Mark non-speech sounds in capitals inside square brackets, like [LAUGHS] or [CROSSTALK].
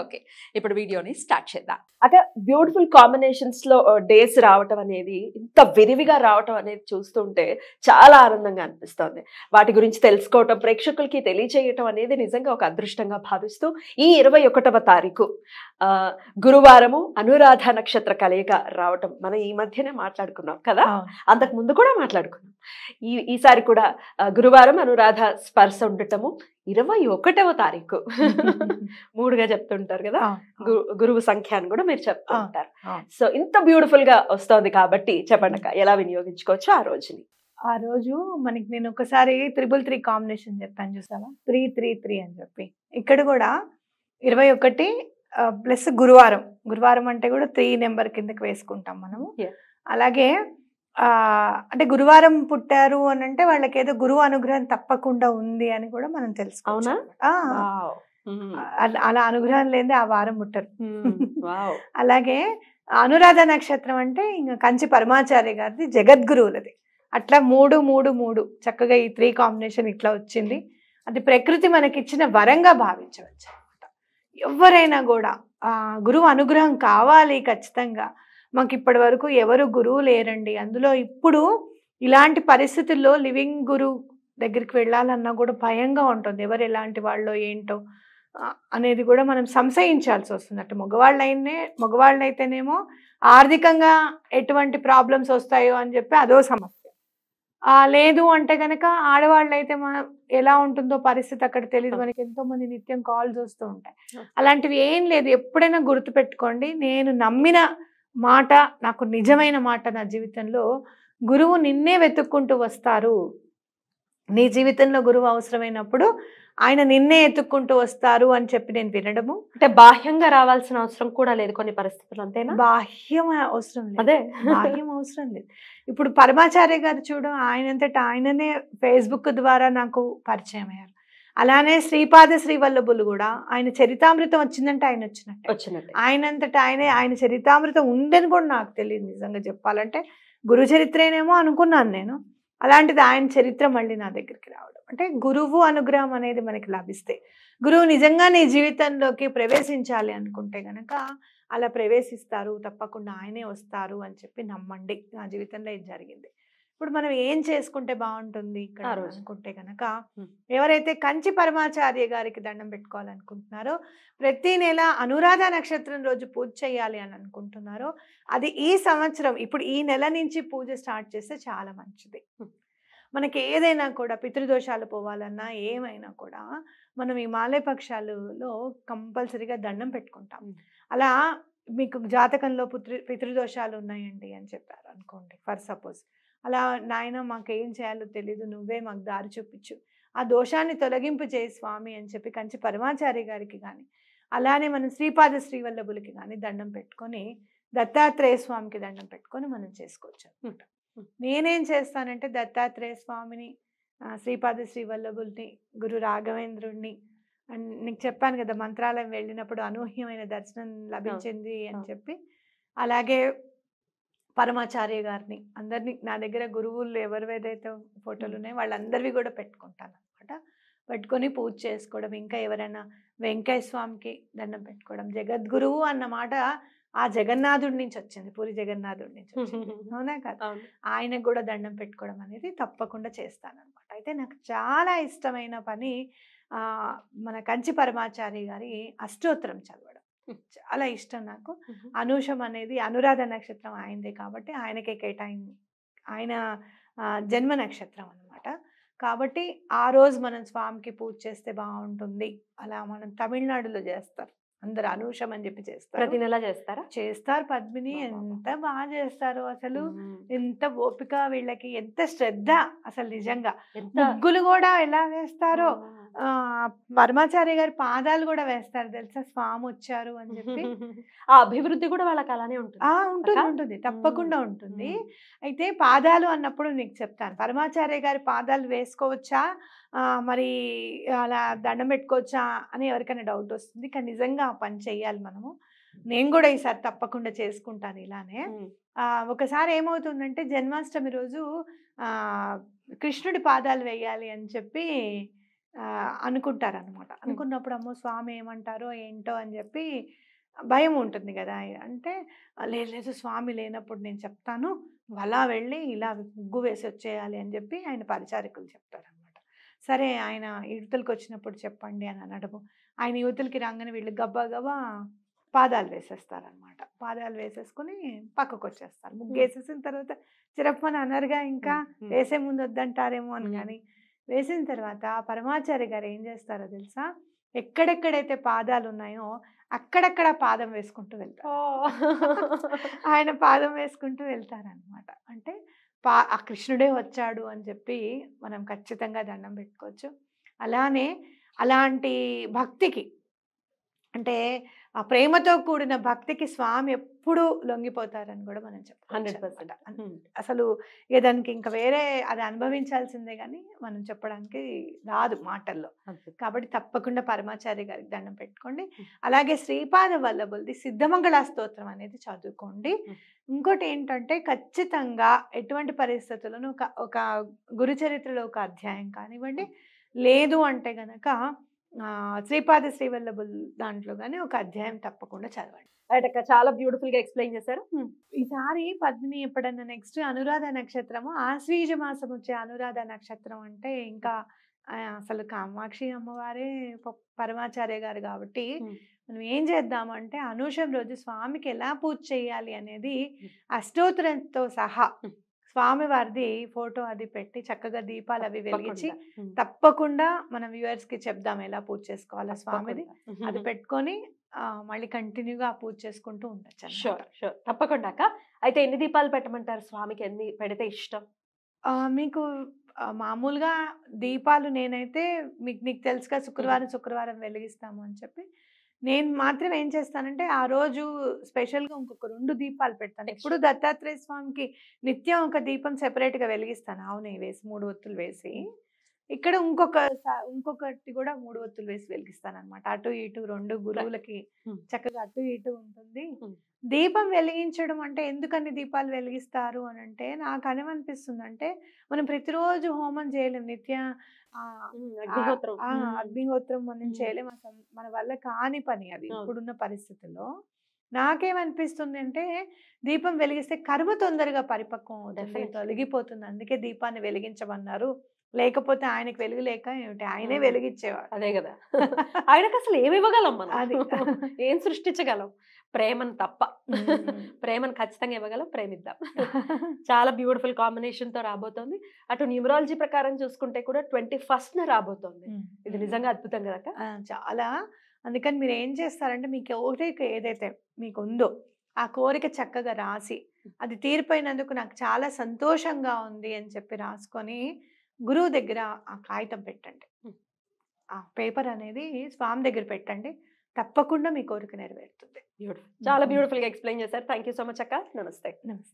okay ఇప్పుడు వీడియోని start చేద్దాం అంటే బ్యూటిఫుల్ కాంబినేషన్స్ లో డేస్ రావటం అనేది ఇంత విరివిగా రావటం అనేది చూస్తుంటే చాలా ఆనందంగా అనిపిస్తుంది వాటి గురించి తెలుసుకోవటం ప్రేక్షకులకి తెలియచేయటం అనేది నిజంగా ఒక అదృష్టంగా భావిస్తూ ఈ ఇరవై ఒకటవ తారీఖు గురువారము అనురాధ నక్షత్ర కలయిక రావటం మనం ఈ మధ్యనే మాట్లాడుకున్నాం కదా అంతకు ముందు కూడా మాట్లాడుకున్నాం ఈ ఈసారి కూడా గురువారం అనురాధ స్పర్శ ఉండటము ఇరవై ఒకటవ తారీఖు [LAUGHS] మూడుగా చెప్తుంటారు కదా గురువు సంఖ్య అని కూడా మీరు చెప్తూ ఉంటారు సో ఇంత బ్యూటిఫుల్ గా వస్తుంది కాబట్టి చెప్పండి ఎలా వినియోగించుకోవచ్చు ఆ రోజుని ఆ రోజు మనకి నేను ఒకసారి త్రిబుల్ త్రీ కాంబినేషన్ చెప్పాను చూసావా త్రీ త్రీ త్రీ అని చెప్పి ఇక్కడ కూడా ఇరవై ఒకటి ప్లస్ గురువారం గురువారం అంటే కూడా త్రీ నెంబర్ కిందకి వేసుకుంటాం మనము అలాగే అంటే గురువారం పుట్టారు అని అంటే వాళ్ళకి ఏదో గురువు అనుగ్రహం తప్పకుండా ఉంది అని కూడా మనం తెలుసుకోవచ్చు అలా అనుగ్రహం లేదే ఆ వారం పుట్టరు [LAUGHS] అలాగే అనురాధ నక్షత్రం అంటే ఇంకా కంచి పరమాచార్య గారిది జగద్గురువులది అట్లా మూడు మూడు మూడు చక్కగా ఈ త్రీ కాంబినేషన్ ఇట్లా వచ్చింది అది ప్రకృతి మనకిచ్చిన వరంగా భావించవచ్చు ఎవరైనా కూడా గురువు అనుగ్రహం కావాలి ఖచ్చితంగా మాకు ఇప్పటి వరకు ఎవరు గురువు లేరండి అందులో ఇప్పుడు ఇలాంటి పరిస్థితుల్లో లివింగ్ గురు దగ్గరికి వెళ్ళాలన్నా కూడా భయంగా ఉంటుంది ఎవరు ఎలాంటి వాళ్ళో ఏంటో అనేది కూడా మనం సంశయించాల్సి వస్తుందట మగవాళ్ళైనే మగవాళ్ళైతేనేమో ఆర్థికంగా ఎటువంటి ప్రాబ్లమ్స్ వస్తాయో అని చెప్పి అదో సమస్య లేదు అంటే కనుక ఆడవాళ్ళు అయితే మనం ఎలా ఉంటుందో పరిస్థితి అక్కడ తెలియదు మనకి ఎంతో మంది నిత్యం కాల్స్ వస్తూ ఉంటాయి అలాంటివి ఏం లేదు ఎప్పుడైనా గుర్తుపెట్టుకోండి నేను నమ్మిన మాట నాకు నిజమైన మాట నా జీవితంలో గురువు నిన్నే వెతుక్కుంటూ వస్తారు నీ జీవితంలో గురువు అవసరమైనప్పుడు ఆయన నిన్నే ఎత్తుక్కుంటూ వస్తారు అని చెప్పి నేను వినడము అంటే బాహ్యంగా రావాల్సిన అవసరం కూడా లేదు కొన్ని పరిస్థితులు అంతేనా బాహ్యం అవసరం లేదు అదే బాహ్యం అవసరం లేదు ఇప్పుడు పరమాచార్య గారు చూడు ఆయనంతటా ఆయననే ఫేస్బుక్ ద్వారా నాకు పరిచయం అయ్యారు అలానే శ్రీపాద శ్రీవల్లభులు కూడా ఆయన చరితామృతం వచ్చిందంటే ఆయన వచ్చినట్టు వచ్చినట్టు ఆయనంతట ఆయనే ఆయన చరితామృతం ఉందని కూడా నాకు తెలియదు నిజంగా చెప్పాలంటే గురు చరిత్రేనేమో అనుకున్నాను నేను అలాంటిది ఆయన చరిత్ర మళ్ళీ నా దగ్గరికి రావడం అంటే గురువు అనుగ్రహం అనేది మనకి లభిస్తే గురువు నిజంగా నీ జీవితంలోకి ప్రవేశించాలి అనుకుంటే గనక అలా ప్రవేశిస్తారు తప్పకుండా ఆయనే వస్తారు అని చెప్పి నమ్మండి నా జీవితంలో ఇది జరిగింది ఇప్పుడు మనం ఏం చేసుకుంటే బాగుంటుంది ఇక్కడ అనుకుంటే కనుక ఎవరైతే కంచి పరమాచార్య గారికి దండం పెట్టుకోవాలనుకుంటున్నారో ప్రతి నెల అనురాధ నక్షత్రం రోజు పూజ చేయాలి అని అనుకుంటున్నారో అది ఈ సంవత్సరం ఇప్పుడు ఈ నెల నుంచి పూజ స్టార్ట్ చేస్తే చాలా మంచిది మనకి ఏదైనా కూడా పితృదోషాలు పోవాలన్నా ఏమైనా కూడా మనం ఈ మాలేపక్షాలలో కంపల్సరీగా దండం పెట్టుకుంటాం అలా మీకు జాతకంలో పుత్రి పితృదోషాలు ఉన్నాయండి అని చెప్పారు అనుకోండి ఫర్ సపోజ్ అలా నాయన మాకేం చేయాలో తెలీదు నువ్వే మాకు దారి చూపించు ఆ దోషాన్ని తొలగింపు చేయి స్వామి అని చెప్పి కంచి పరమాచారి గారికి కానీ అలానే మనం శ్రీపాద శ్రీవల్లభులకి కానీ దండం పెట్టుకొని దత్తాత్రేయ స్వామికి దండం పెట్టుకొని మనం చేసుకోవచ్చు అనమాట నేనేం చేస్తానంటే దత్తాత్రేయ స్వామిని శ్రీపాద శ్రీవల్లభుల్ని గురు రాఘవేంద్రుడిని అండ్ నీకు చెప్పాను కదా మంత్రాలయం వెళ్ళినప్పుడు అనూహ్యమైన దర్శనం లభించింది అని చెప్పి అలాగే పరమాచార్య గారిని అందరినీ నా దగ్గర గురువులు ఎవరివేదైతే ఫోటోలు ఉన్నాయో వాళ్ళందరివి కూడా పెట్టుకుంటాను అనమాట పెట్టుకొని పూజ చేసుకోవడం ఇంకా ఎవరైనా వెంకయ్య స్వామికి దండం పెట్టుకోవడం జగద్గురువు అన్నమాట ఆ జగన్నాథుడి నుంచి వచ్చింది పూరి జగన్నాథుడి నుంచి వచ్చింది [LAUGHS] అవునా కదా ఆయనకు కూడా దండం పెట్టుకోవడం అనేది తప్పకుండా చేస్తాను అనమాట అయితే నాకు చాలా ఇష్టమైన పని మన కంచి పరమాచారి గారి అష్టోత్తరం చదవడం చాలా ఇష్టం నాకు అనుషం అనేది అనురాధ నక్షత్రం ఆయనదే కాబట్టి ఆయనకే కేటాయింది ఆయన జన్మ నక్షత్రం అనమాట కాబట్టి ఆ రోజు మనం స్వామికి పూజ చేస్తే బాగుంటుంది అలా మనం తమిళనాడులో చేస్తారు అందరు అనూషం అని చెప్పి చేస్తారు ప్రతి నెల చేస్తారా చేస్తారు పద్మిని ఎంత బాగా చేస్తారు అసలు ఎంత ఓపిక వీళ్ళకి ఎంత శ్రద్ధ అసలు నిజంగా ముగ్గులు కూడా ఎలా వేస్తారో వర్మాచార్య గారి పాదాలు కూడా వేస్తారు తెలుసా స్వామి వచ్చారు అని చెప్పి [LAUGHS] ఆ అభివృద్ధి కూడా వాళ్ళకి అలానే ఉంటుంది ఉంటుంది ఉంటుంది తప్పకుండా ఉంటుంది అయితే పాదాలు అన్నప్పుడు నీకు చెప్తాను పరమాచార్య గారి పాదాలు వేసుకోవచ్చా మరి అలా దండం పెట్టుకోవచ్చా అని ఎవరికైనా డౌట్ వస్తుంది కానీ నిజంగా ఆ పని చెయ్యాలి మనము నేను కూడా ఈసారి తప్పకుండా చేసుకుంటాను ఇలానే ఒకసారి ఏమవుతుందంటే జన్మాష్టమి రోజు ఆ కృష్ణుడి పాదాలు వేయాలి అని చెప్పి అనుకుంటారనమాట అనుకున్నప్పుడు అమ్మో స్వామి ఏమంటారో ఏంటో అని చెప్పి భయం ఉంటుంది కదా అంటే లేదు లేదు స్వామి లేనప్పుడు నేను చెప్తాను అలా వెళ్ళి ఇలా ముగ్గు వేసి వచ్చేయాలి అని చెప్పి ఆయన పరిచారికులు చెప్తారనమాట సరే ఆయన యువతలకు వచ్చినప్పుడు చెప్పండి అని అనడము ఆయన యువతలకి రాగానే వీళ్ళు గబ్బా గబ్బా పాదాలు వేసేస్తారనమాట పాదాలు వేసేసుకుని పక్కకు వచ్చేస్తారు ముగ్గు వేసేసిన తర్వాత చిరప్పని అనరుగా ఇంకా వేసే ముందు వద్దంటారేమో అని కానీ వేసిన తర్వాత పరమాచారి గారు ఏం చేస్తారో తెలుసా ఎక్కడెక్కడైతే పాదాలు ఉన్నాయో అక్కడక్కడ పాదం వేసుకుంటూ వెళ్తారు ఆయన పాదం వేసుకుంటూ వెళ్తారనమాట అంటే పా ఆ కృష్ణుడే వచ్చాడు అని చెప్పి మనం ఖచ్చితంగా దండం పెట్టుకోవచ్చు అలానే అలాంటి భక్తికి అంటే ఆ ప్రేమతో కూడిన భక్తికి స్వామి ఎప్పుడు లొంగిపోతారని కూడా మనం చెప్పాలి హండ్రెడ్ పర్సెంట్ అసలు దానికి ఇంకా వేరే అది అనుభవించాల్సిందే కానీ మనం చెప్పడానికి రాదు మాటల్లో కాబట్టి తప్పకుండా పరమాచార్య గారికి దండం పెట్టుకోండి అలాగే శ్రీపాద వల్లభుల్ది సిద్ధమంగళ స్తోత్రం అనేది చదువుకోండి ఇంకోటి ఏంటంటే ఖచ్చితంగా ఎటువంటి పరిస్థితులను ఒక ఒక గురుచరిత్రలో ఒక అధ్యాయం కానివ్వండి లేదు అంటే గనక శ్రీపాద శ్రీవల్లభుల్ దాంట్లో కానీ ఒక అధ్యాయం తప్పకుండా చదవండి అటక్క చాలా బ్యూటిఫుల్ గా ఎక్స్ప్లెయిన్ చేశారు ఈసారి పద్మిని ఎప్పుడన్నా నెక్స్ట్ అనురాధ నక్షత్రము ఆశ్వీజ మాసం వచ్చే అనురాధ నక్షత్రం అంటే ఇంకా అసలు కామాక్షి అమ్మవారే పరమాచార్య గారు కాబట్టి మనం ఏం చేద్దామంటే అనూషం రోజు స్వామికి ఎలా పూజ చేయాలి అనేది అష్టోత్తరంతో సహా స్వామివారిది ఫోటో అది పెట్టి చక్కగా దీపాలు అవి వెలిగించి తప్పకుండా మనం వ్యూవర్స్ కి చెప్దాం ఎలా పూజ చేసుకోవాలా స్వామిది అది పెట్టుకొని మళ్ళీ కంటిన్యూగా పూజ చేసుకుంటూ ఉండొచ్చు షూర్ షూర్ తప్పకుండా అయితే ఎన్ని దీపాలు పెట్టమంటారు స్వామికి ఎన్ని పెడితే ఇష్టం మీకు మామూలుగా దీపాలు నేనైతే మీకు నీకు తెలుసుగా శుక్రవారం శుక్రవారం వెలిగిస్తాము అని చెప్పి నేను మాత్రం ఏం చేస్తానంటే ఆ రోజు స్పెషల్గా ఇంకొక రెండు దీపాలు పెడతాను ఎప్పుడు దత్తాత్రేయ స్వామికి నిత్యం ఒక దీపం సెపరేట్గా వెలిగిస్తాను నెయ్యి వేసి మూడు ఒత్తులు వేసి ఇక్కడ ఇంకొక ఇంకొకటి కూడా మూడు ఒత్తులు వేసి వెలిగిస్తాను అనమాట అటు ఇటు రెండు గురువులకి చక్కగా అటు ఇటు ఉంటుంది దీపం వెలిగించడం అంటే ఎందుకని దీపాలు వెలిగిస్తారు అని అంటే నాకు అనుమనిపిస్తుంది అంటే మనం ప్రతిరోజు హోమం చేయలేం నిత్య అగ్నిహోత్రం అగ్నిహోత్రం మనం చేయలేం మన వల్ల కాని పని అది ఇప్పుడున్న పరిస్థితుల్లో నాకేమనిపిస్తుంది అంటే దీపం వెలిగిస్తే కర్మ తొందరగా పరిపక్వం అవుతుంది తొలగిపోతుంది అందుకే దీపాన్ని వెలిగించమన్నారు లేకపోతే ఆయనకు వెలుగు లేక ఏమిటి ఆయనే వెలుగిచ్చేవాడు అదే కదా [LAUGHS] ఆయనకు అసలు ఏమి ఇవ్వగలం మనం అది [LAUGHS] ఏం సృష్టించగలం ప్రేమను తప్ప [LAUGHS] ప్రేమను ఖచ్చితంగా ఇవ్వగలం ప్రేమిద్దాం చాలా బ్యూటిఫుల్ కాంబినేషన్తో రాబోతోంది అటు న్యూమరాలజీ ప్రకారం చూసుకుంటే కూడా ట్వంటీ ఫస్ట్న రాబోతోంది ఇది నిజంగా అద్భుతం కదా చాలా అందుకని మీరు ఏం చేస్తారంటే మీకు కోరిక ఏదైతే మీకు ఉందో ఆ కోరిక చక్కగా రాసి అది తీరిపోయినందుకు నాకు చాలా సంతోషంగా ఉంది అని చెప్పి రాసుకొని గురువు దగ్గర ఆ కాగితం పెట్టండి ఆ పేపర్ అనేది స్వామి దగ్గర పెట్టండి తప్పకుండా మీ కోరిక నెరవేరుతుంది బ్యూటిఫుల్ చాలా బ్యూటిఫుల్గా ఎక్స్ప్లెయిన్ చేశారు థ్యాంక్ సో మచ్ అక్క నమస్తే నమస్తే